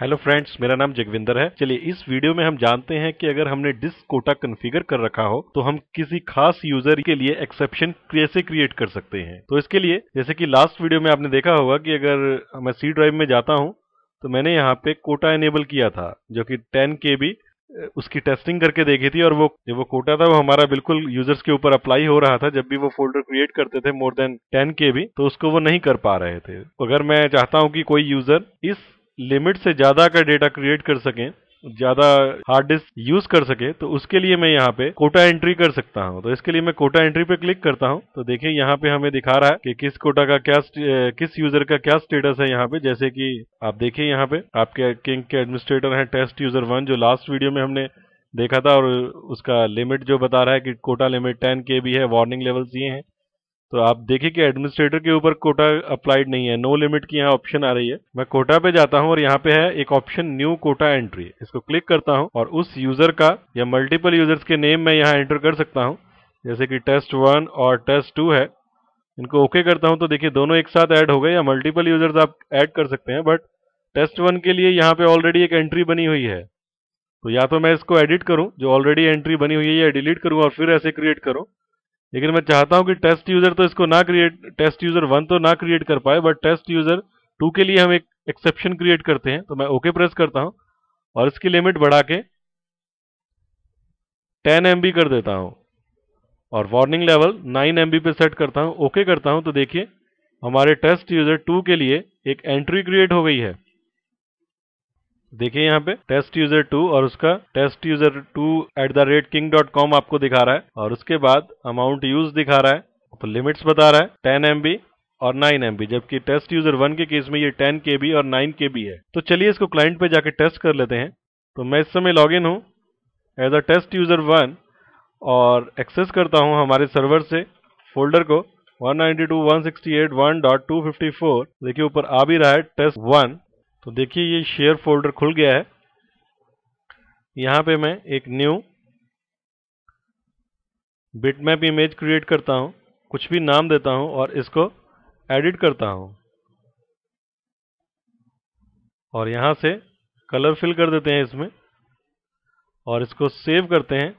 hello friends मेरा नाम जगविंदर है चलिए इस वीडियो में हम जानते हैं कि अगर हमने डिस्क कोटा कन्फिगर कर रखा हो तो हम किसी खास यूजर के लिए एक्सेप्शन कैसे क्रिएट कर सकते हैं तो इसके लिए जैसे कि लास्ट वीडियो में आपने देखा होगा कि अगर मैं सी ड्राइव में जाता हूं तो मैंने यहाँ पे कोटा एनेबल किया था जो कि टेन के उसकी टेस्टिंग करके देखी थी और वो जो वो कोटा था वो हमारा बिल्कुल यूजर्स के ऊपर अप्लाई हो रहा था जब भी वो फोल्डर क्रिएट करते थे मोर देन टेन के भी तो उसको वो नहीं कर पा रहे थे अगर मैं चाहता हूं कि कोई यूजर इस लिमिट से ज़्यादा का डेटा क्रिएट कर सकें ज़्यादा हार्ड डिस्क यूज़ कर सके तो उसके लिए मैं यहाँ पे कोटा एंट्री कर सकता हूँ तो इसके लिए मैं कोटा एंट्री पे क्लिक करता हूँ तो देखिए यहाँ पे हमें दिखा रहा है कि किस कोटा का क्या किस यूज़र का क्या स्टेटस है यहाँ पे जैसे कि आप देखिए यहाँ पे आपके किंग के एडमिनिस्ट्रेटर हैं टेस्ट यूज़र वन जो लास्ट वीडियो में हमने देखा था और उसका लिमिट जो बता रहा है कि कोटा लिमिट टेन के भी है वार्निंग लेवल्स ये हैं तो आप देखिए कि एडमिनिस्ट्रेटर के ऊपर कोटा अप्लाइड नहीं है नो लिमिट की यहाँ ऑप्शन आ रही है मैं कोटा पे जाता हूँ और यहाँ पे है एक ऑप्शन न्यू कोटा एंट्री इसको क्लिक करता हूँ और उस यूजर का या मल्टीपल यूजर्स के नेम मैं यहाँ एंटर कर सकता हूँ जैसे कि टेस्ट वन और टेस्ट टू है इनको ओके okay करता हूँ तो देखिए दोनों एक साथ ऐड हो गए या मल्टीपल यूजर्स आप ऐड कर सकते हैं बट टेस्ट वन के लिए यहाँ पे ऑलरेडी एक एंट्री बनी हुई है तो या तो मैं इसको एडिट करूँ जो ऑलरेडी एंट्री बनी हुई है या डिलीट करूँ और फिर ऐसे क्रिएट करूँ लेकिन मैं चाहता हूं कि टेस्ट यूजर तो इसको ना क्रिएट टेस्ट यूजर वन तो ना क्रिएट कर पाए बट टेस्ट यूजर टू के लिए हम एक एक्सेप्शन क्रिएट करते हैं तो मैं ओके okay प्रेस करता हूं और इसकी लिमिट बढ़ा के टेन एम कर देता हूं और वार्निंग लेवल नाइन एम पे सेट करता हूं ओके okay करता हूं तो देखिए हमारे टेस्ट यूजर टू के लिए एक एंट्री क्रिएट हो गई है देखिए यहाँ पे टेस्ट यूजर टू और उसका test user two at the rate king dot com आपको दिखा रहा है और उसके बाद अमाउंट यूज दिखा रहा है तो लिमिट्स बता रहा है टेन एम और नाइन एम जबकि टेस्ट यूजर वन के केस में ये टेन के बी और नाइन के बी है तो चलिए इसको क्लाइंट पे जाके टेस्ट कर लेते हैं तो मैं इस समय लॉग इन हूँ as a test user one और एक्सेस करता हूँ हमारे सर्वर से फोल्डर को 192.168.1.254 देखिए ऊपर आ भी रहा है टेस्ट वन तो देखिए ये शेयर फोल्डर खुल गया है यहाँ पे मैं एक न्यू बिटमैप इमेज क्रिएट करता हूँ कुछ भी नाम देता हूँ और इसको एडिट करता हूँ और यहाँ से कलर फिल कर देते हैं इसमें और इसको सेव करते हैं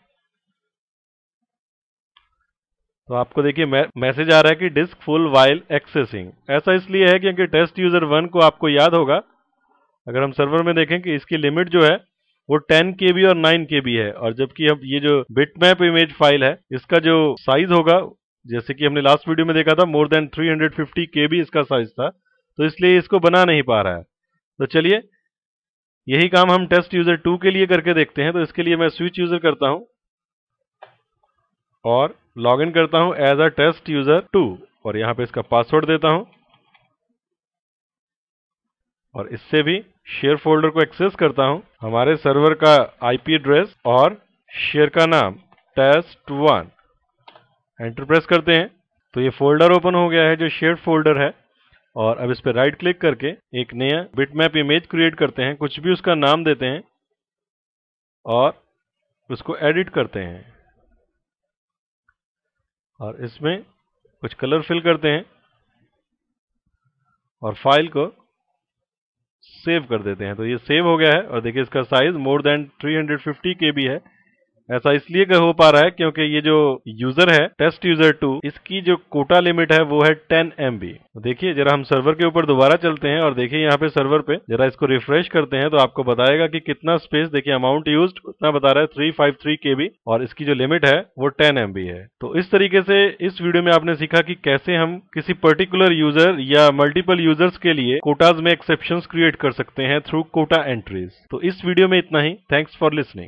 तो आपको देखिए मैसेज आ रहा है कि डिस्क फुल वाइल एक्सेसिंग ऐसा इसलिए है क्योंकि टेस्ट यूजर वन को आपको याद होगा अगर हम सर्वर में देखें कि इसकी लिमिट जो है वो 10 के और 9 के है और जबकि अब ये जो बिटमैप इमेज फाइल है इसका जो साइज होगा जैसे कि हमने लास्ट वीडियो में देखा था मोर देन 350 बी इसका साइज था तो इसलिए इसको बना नहीं पा रहा है तो चलिए यही काम हम टेस्ट यूजर टू के लिए करके देखते हैं तो इसके लिए मैं स्विच यूजर करता हूं और इन करता हूं as a test user two और यहां पे इसका पासवर्ड देता हूं और इससे भी शेयर फोल्डर को एक्सेस करता हूं हमारे सर्वर का आईपी एड्रेस और शेयर का नाम टेस्ट वन एंटरप्रेस करते हैं तो ये फोल्डर ओपन हो गया है जो शेयर फोल्डर है और अब इस पर राइट क्लिक करके एक नया बिटमैप इमेज क्रिएट करते हैं कुछ भी उसका नाम देते हैं और उसको एडिट करते हैं और इसमें कुछ कलर फिल करते हैं और फाइल को सेव कर देते हैं तो ये सेव हो गया है और देखिए इसका साइज मोर देन 350 के भी है ऐसा इसलिए हो पा रहा है क्योंकि ये जो यूजर है टेस्ट यूजर टू इसकी जो कोटा लिमिट है वो है टेन एम देखिए जरा हम सर्वर के ऊपर दोबारा चलते हैं और देखिए यहाँ पे सर्वर पे जरा इसको रिफ्रेश करते हैं तो आपको बताएगा कि कितना स्पेस देखिए अमाउंट यूज उतना बता रहा है three five three K B और इसकी जो लिमिट है वो टेन एम है तो इस तरीके से इस वीडियो में आपने सीखा कि कैसे हम किसी पर्टिकुलर यूजर या मल्टीपल यूजर्स के लिए कोटाज में एक्सेप्शन क्रिएट कर सकते हैं थ्रू कोटा एंट्रीज तो इस वीडियो में इतना ही थैंक्स फॉर लिसनिंग